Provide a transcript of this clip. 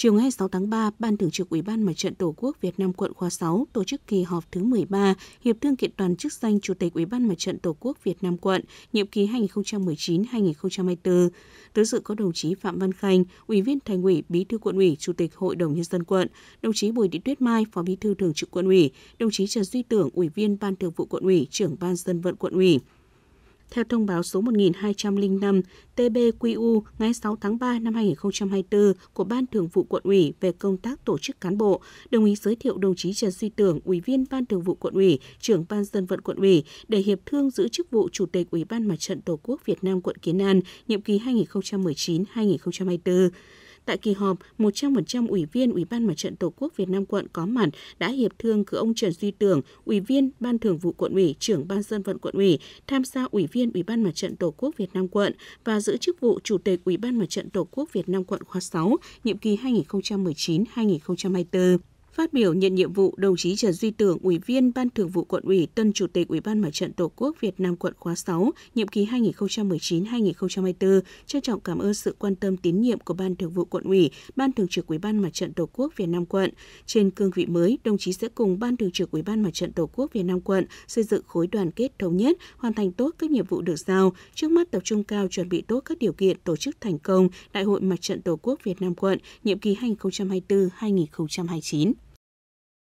Chiều ngày 26 tháng 3, Ban Thường trực Ủy ban Mặt trận Tổ quốc Việt Nam quận khóa 6 tổ chức kỳ họp thứ 13 Hiệp thương kiện toàn chức danh Chủ tịch Ủy ban Mặt trận Tổ quốc Việt Nam quận, nhiệm kỳ 2019-2024. Tới dự có đồng chí Phạm Văn Khanh, Ủy viên Thành ủy, Bí thư quận ủy, Chủ tịch Hội đồng nhân dân quận, đồng chí Bùi Thị Tuyết Mai, Phó Bí thư Thường trực quận ủy, đồng chí Trần Duy Tưởng, Ủy viên Ban Thường vụ quận ủy, trưởng Ban dân vận quận ủy. Theo thông báo số 1205 TBQU ngày 6 tháng 3 năm 2024 của Ban Thường vụ Quận ủy về công tác tổ chức cán bộ, đồng ý giới thiệu đồng chí Trần Duy Tưởng, Ủy viên Ban Thường vụ Quận ủy, trưởng Ban dân vận Quận ủy để hiệp thương giữ chức vụ Chủ tịch Ủy ban Mặt trận Tổ quốc Việt Nam quận Kiến An nhiệm kỳ 2019-2024. Tại kỳ họp, 100% ủy viên Ủy ban Mặt trận Tổ quốc Việt Nam quận có mặt đã hiệp thương cử ông Trần Duy Tường, Ủy viên Ban Thường vụ quận ủy, trưởng Ban dân vận quận ủy, tham gia Ủy viên Ủy ban Mặt trận Tổ quốc Việt Nam quận và giữ chức vụ Chủ tịch Ủy ban Mặt trận Tổ quốc Việt Nam quận khóa 6, nhiệm kỳ 2019-2024. Phát biểu nhận nhiệm vụ, đồng chí Trần Duy Tưởng, Ủy viên Ban Thường vụ Quận ủy, Tân Chủ tịch Ủy ban Mặt trận Tổ quốc Việt Nam quận khóa 6, nhiệm kỳ 2019-2024, trân trọng cảm ơn sự quan tâm tín nhiệm của Ban Thường vụ Quận ủy, Ban Thường trực Ủy ban Mặt trận Tổ quốc Việt Nam quận. Trên cương vị mới, đồng chí sẽ cùng Ban Thường trực Ủy ban Mặt trận Tổ quốc Việt Nam quận xây dựng khối đoàn kết thống nhất, hoàn thành tốt các nhiệm vụ được giao, trước mắt tập trung cao chuẩn bị tốt các điều kiện tổ chức thành công Đại hội Mặt trận Tổ quốc Việt Nam quận nhiệm kỳ 2024-2029.